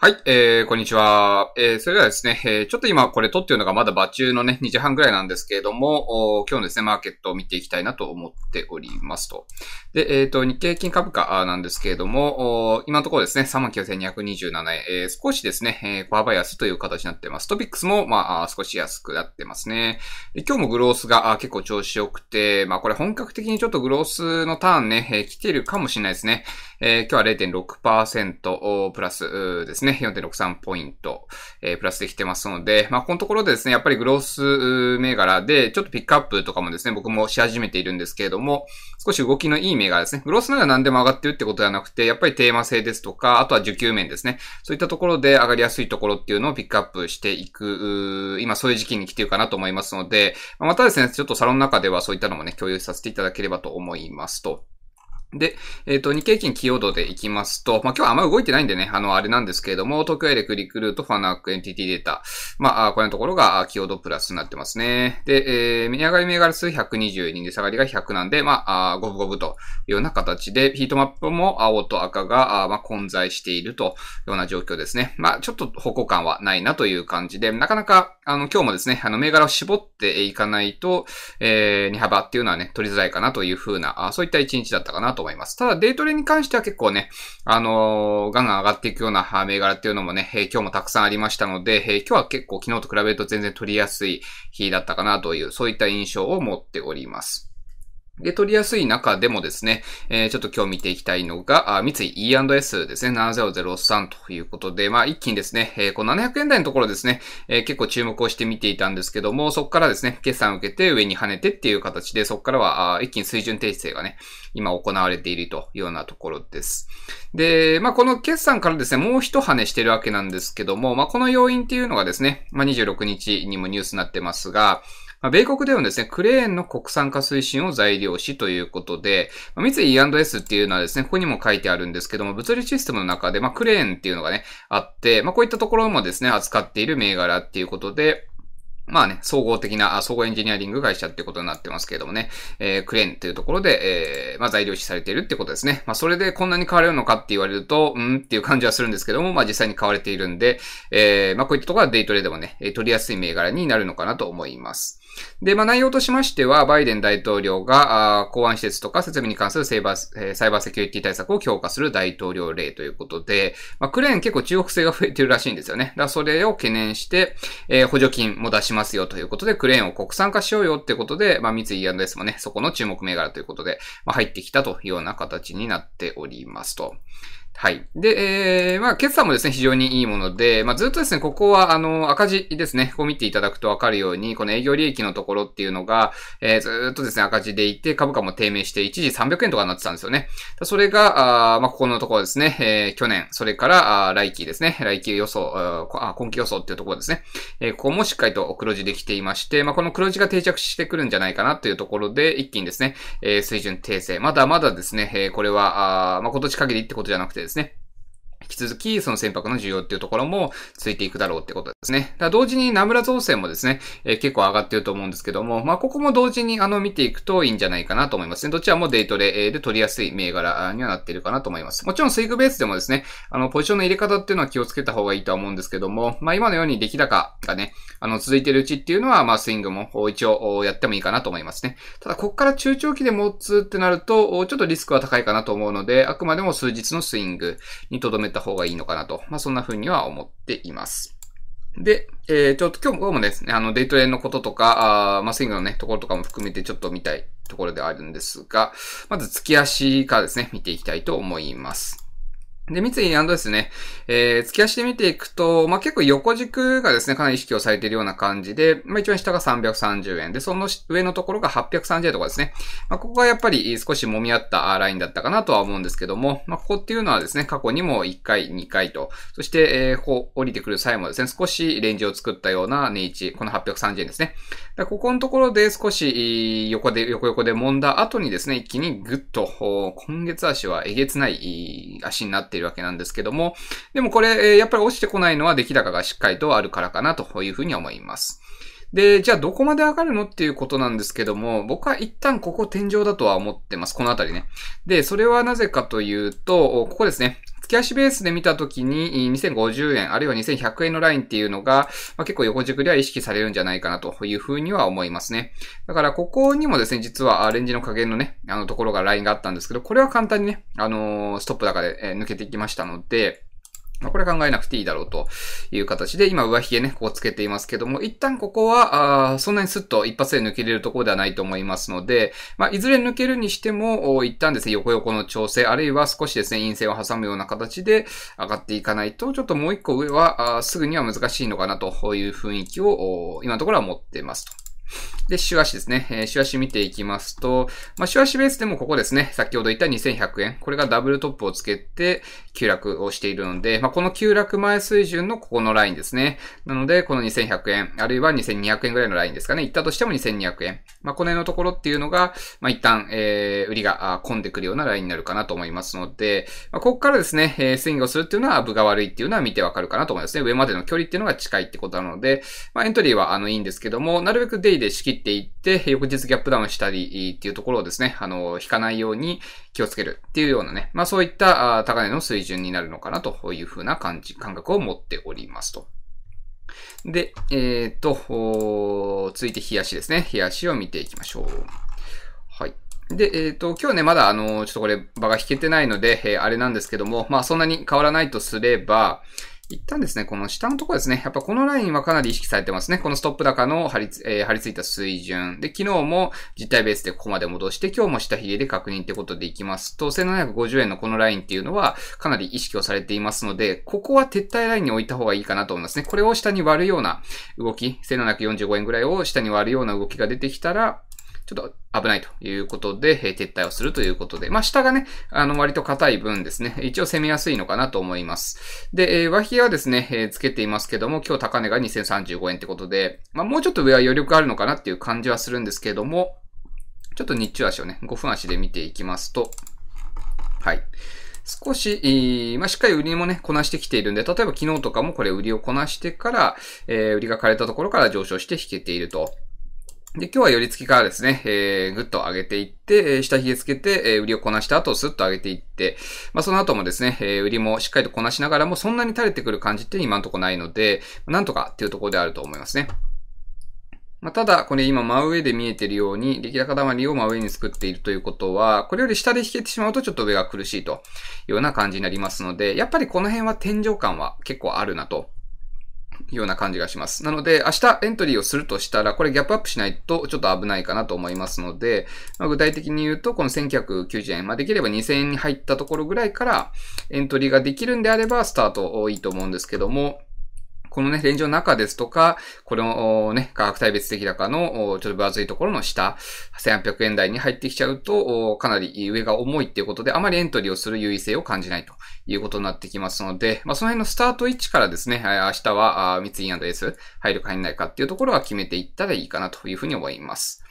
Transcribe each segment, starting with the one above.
はい、えー、こんにちは。えー、それではですね、えー、ちょっと今これ撮ってるのがまだ場中のね、2時半ぐらいなんですけれども、今日のですね、マーケットを見ていきたいなと思っておりますと。で、えっ、ー、と、日経金株価なんですけれども、今のところですね、39,227円、えー、少しですね、えー、小幅安という形になってます。トピックスも、まあ、少し安くなってますね。今日もグロースが結構調子良くて、まあ、これ本格的にちょっとグロースのターンね、えー、来てるかもしれないですね。えー、今日は0.6%プラスですね。ね、4.63ポイント、えー、プラスできてますので、まあ、このところでですね、やっぱりグロース銘柄で、ちょっとピックアップとかもですね、僕もし始めているんですけれども、少し動きのいい銘柄ですね。グロースなら何でも上がってるってことではなくて、やっぱりテーマ性ですとか、あとは需給面ですね。そういったところで上がりやすいところっていうのをピックアップしていく、今そういう時期に来てるかなと思いますので、またですね、ちょっとサロンの中ではそういったのもね、共有させていただければと思いますと。で、えっ、ー、と、日経金寄与度でいきますと、まあ、今日はあんま動いてないんでね、あの、あれなんですけれども、東京エレクリクルート、ファナック、エンティティデータ。まあ、このところが寄与度プラスになってますね。で、えー、値上がり銘柄数122で下がりが100なんで、まあ、あ五分五分というような形で、ヒートマップも青と赤が、あまあ、混在しているというような状況ですね。まあ、ちょっと方向感はないなという感じで、なかなか、あの、今日もですね、あの、銘柄を絞っていかないと、えー、値幅っていうのはね、取りづらいかなというふうな、あそういった一日だったかなとと思います。ただ、デイトレに関しては結構ね、あのー、ガンガン上がっていくような銘柄っていうのもね、えー、今日もたくさんありましたので、えー、今日は結構昨日と比べると全然取りやすい日だったかなという、そういった印象を持っております。で、取りやすい中でもですね、えー、ちょっと今日見ていきたいのが、三井 E&S ですね、7003ということで、まあ一気にですね、えー、この700円台のところですね、えー、結構注目をして見ていたんですけども、そこからですね、決算を受けて上に跳ねてっていう形で、そこからは一気に水準訂正がね、今行われているというようなところです。で、まあこの決算からですね、もう一跳ねしてるわけなんですけども、まあこの要因っていうのがですね、まあ26日にもニュースになってますが、まあ、米国ではですね、クレーンの国産化推進を材料しということで、まあ、三井 E&S っていうのはですね、ここにも書いてあるんですけども、物理システムの中で、まあ、クレーンっていうのがね、あって、まあ、こういったところもですね、扱っている銘柄っていうことで、まあね、総合的な、総合エンジニアリング会社ってことになってますけれどもね、えー、クレーンというところで、えー、まあ材料視されているってことですね。まあそれでこんなに買われるのかって言われると、うんっていう感じはするんですけども、まあ実際に買われているんで、えー、まあこういったところはデイトレでもね、取りやすい銘柄になるのかなと思います。で、まあ、内容としましては、バイデン大統領が、あ公安施設とか設備に関するセーバー、えー、サイバーセキュリティ対策を強化する大統領令ということで、まあ、クレーン結構中国製が増えてるらしいんですよね。だそれを懸念して、えー、補助金も出しますますよということで、クレーンを国産化しようよってことで、まあ、三井 E&S もね、そこの注目銘柄ということで、まあ、入ってきたというような形になっておりますと。はい。で、えー、まあ、決算もですね、非常にいいもので、まあ、ずっとですね、ここは、あの、赤字ですね、こう見ていただくとわかるように、この営業利益のところっていうのが、えー、ずっとですね、赤字でいて、株価も低迷して、一時300円とかになってたんですよね。それが、あまあ、ここのところですね、えー、去年、それから、あ来期ですね、来期予想、あ今期予想っていうところですね。えー、ここもしっかりと黒字できていまして、まあ、この黒字が定着してくるんじゃないかなというところで、一気にですね、えー、水準訂正。まだまだですね、えー、これは、あまあ、今年限りってことじゃなくて、てですね、引き続きその船舶の需要っていうところもついていくだろうってことですね。だ同時に名村造船もですね、えー、結構上がってると思うんですけども、まあ、ここも同時にあの見ていくといいんじゃないかなと思いますね。どちらもデイトレで取りやすい銘柄にはなっているかなと思います。もちろん水グベースでもですね、あの、ポジションの入れ方っていうのは気をつけた方がいいとは思うんですけども、まあ、今のように出来高がね、あの、続いてるうちっていうのは、まあ、スイングも一応やってもいいかなと思いますね。ただ、こっから中長期で持つってなると、ちょっとリスクは高いかなと思うので、あくまでも数日のスイングに留めたった方がいいのかなと、まあ、そんな風には思っています。で、えー、ちょっと今日もですね、あの、デイトレのこととか、あまあ、スイングのね、ところとかも含めてちょっと見たいところではあるんですが、まず、月足からですね、見ていきたいと思います。で、三井アンドですね、えー、付き足で見ていくと、まあ、結構横軸がですね、かなり意識をされているような感じで、まあ、一番下が330円で、その上のところが830円とかですね。まあ、ここがやっぱり少し揉み合ったラインだったかなとは思うんですけども、まあ、ここっていうのはですね、過去にも1回、2回と、そして、えー、こう降りてくる際もですね、少しレンジを作ったような値位置、この830円ですね。ここのところで少し横で、横横で揉んだ後にですね、一気にグッと、今月足はえげつない足になってているわけなんですけども、でもこれ、やっぱり落ちてこないのは出来高がしっかりとあるからかなというふうに思います。で、じゃあどこまで上がるのっていうことなんですけども、僕は一旦ここ天井だとは思ってます。このあたりね。で、それはなぜかというと、ここですね。月足ベースで見たときに、2050円、あるいは2100円のラインっていうのが、まあ、結構横軸では意識されるんじゃないかなというふうには思いますね。だから、ここにもですね、実は、レンジの加減のね、あのところがラインがあったんですけど、これは簡単にね、あのー、ストップ高で抜けていきましたので、まこれ考えなくていいだろうという形で、今上髭ね、ここつけていますけども、一旦ここは、あそんなにスッと一発で抜けれるところではないと思いますので、まあ、いずれ抜けるにしても、一旦ですね、横横の調整、あるいは少しですね、陰性を挟むような形で上がっていかないと、ちょっともう一個上は、あすぐには難しいのかなという雰囲気を、今のところは持ってますと。で、週足ですね。えー、週足見ていきますと、まあ、週足ベースでもここですね、先ほど言った2100円。これがダブルトップをつけて、急落をしているので、まあ、この急落前水準のここのラインですね。なので、この2100円、あるいは2200円ぐらいのラインですかね。行ったとしても2200円。まあ、この辺のところっていうのが、まあ、一旦、えー、売りが混んでくるようなラインになるかなと思いますので、まあ、ここからですね、えー、スイングをするっていうのは、部が悪いっていうのは見てわかるかなと思いますね。上までの距離っていうのが近いってことなので、まあ、エントリーは、あの、いいんですけども、なるべくデイで仕切っていって、翌日ギャップダウンしたりっていうところをですね、あの、引かないように気をつけるっていうようなね、まあそういった高値の水準になるのかなというふうな感じ、感覚を持っておりますと。で、えっ、ー、と、続いて冷やしですね。冷やしを見ていきましょう。はい。で、えっ、ー、と、今日ね、まだあの、ちょっとこれ場が引けてないので、えー、あれなんですけども、まあそんなに変わらないとすれば、一旦ですね、この下のところですね。やっぱこのラインはかなり意識されてますね。このストップ高の張り,、えー、張り付いた水準。で、昨日も実体ベースでここまで戻して、今日も下髭で確認ってことでいきますと、1750円のこのラインっていうのはかなり意識をされていますので、ここは撤退ラインに置いた方がいいかなと思いますね。これを下に割るような動き、1745円ぐらいを下に割るような動きが出てきたら、ちょっと危ないということで、え撤退をするということで、まあ、下がね、あの、割と硬い分ですね、一応攻めやすいのかなと思います。で、えー、和比はですね、えー、つけていますけども、今日高値が2035円ってことで、まあ、もうちょっと上は余力あるのかなっていう感じはするんですけども、ちょっと日中足をね、5分足で見ていきますと、はい。少し、まあ、しっかり売りもね、こなしてきているんで、例えば昨日とかもこれ売りをこなしてから、えー、売りが枯れたところから上昇して引けていると。で、今日は寄り付きからですね、えー、ぐっと上げていって、えー、下髭つけて、えー、売りをこなした後、スッと上げていって、まあ、その後もですね、えー、売りもしっかりとこなしながらも、そんなに垂れてくる感じって今んとこないので、なんとかっていうところであると思いますね。まあ、ただ、これ今真上で見えているように、出来高溜まりを真上に作っているということは、これより下で引けてしまうとちょっと上が苦しいというような感じになりますので、やっぱりこの辺は天井感は結構あるなとような感じがします。なので、明日エントリーをするとしたら、これギャップアップしないとちょっと危ないかなと思いますので、まあ、具体的に言うと、この1990円、まあ、できれば2000円に入ったところぐらいからエントリーができるんであれば、スタートいいと思うんですけども、このね、レンジの中ですとか、このね、価格帯別的高のちょっと分厚いところの下、1800円台に入ってきちゃうと、かなり上が重いっていうことで、あまりエントリーをする優位性を感じないと。いうことになってきますので、まあ、その辺のスタート位置からですね、明日は三井 &S 入るか入んないかっていうところは決めていったらいいかなというふうに思います。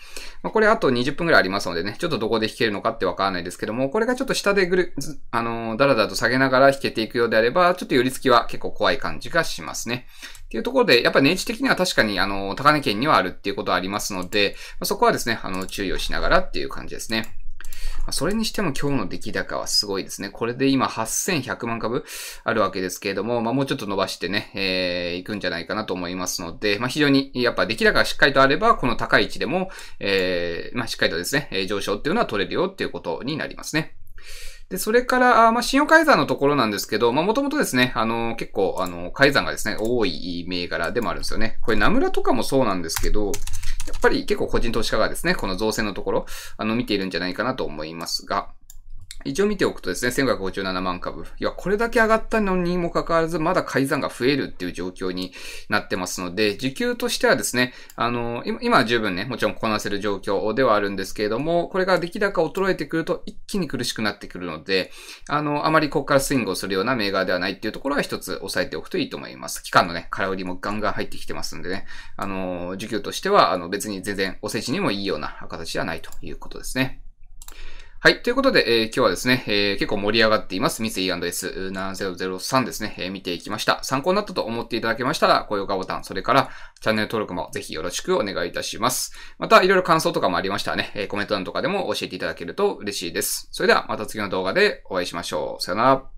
まあ、これあと20分くらいありますのでね、ちょっとどこで弾けるのかってわからないですけども、これがちょっと下でぐる、あのー、だらだらと下げながら弾けていくようであれば、ちょっと寄り付きは結構怖い感じがしますね。っていうところで、やっぱ値打ち的には確かに、あの、高値圏にはあるっていうことはありますので、まあ、そこはですね、あの、注意をしながらっていう感じですね。それにしても今日の出来高はすごいですね。これで今8100万株あるわけですけれども、まあ、もうちょっと伸ばしてね、えー、いくんじゃないかなと思いますので、まあ、非常にやっぱ出来高がしっかりとあれば、この高い位置でも、えー、まあ、しっかりとですね、え上昇っていうのは取れるよっていうことになりますね。で、それから、あまあ、信用改ざんのところなんですけど、まあ、もともとですね、あのー、結構、あのー、改ざんがですね、多い銘柄でもあるんですよね。これ、ナムラとかもそうなんですけど、やっぱり結構個人投資家がですね、この造船のところ、あの、見ているんじゃないかなと思いますが、一応見ておくとですね、1557万株。いや、これだけ上がったのにもかかわらず、まだ改ざんが増えるっていう状況になってますので、時給としてはですね、あの、今は十分ね、もちろんこなせる状況ではあるんですけれども、これが出来高衰えてくると一気に苦しくなってくるので、あの、あまりここからスイングをするような銘柄ではないっていうところは一つ押さえておくといいと思います。期間のね、空売りもガンガン入ってきてますんでね、あの、時給としては、あの、別に全然お世辞にもいいような形ではないということですね。はい。ということで、えー、今日はですね、えー、結構盛り上がっています。三井 &S7003 ですね、えー、見ていきました。参考になったと思っていただけましたら、高評価ボタン、それからチャンネル登録もぜひよろしくお願いいたします。また、いろいろ感想とかもありましたらね、えコメント欄とかでも教えていただけると嬉しいです。それでは、また次の動画でお会いしましょう。さよなら。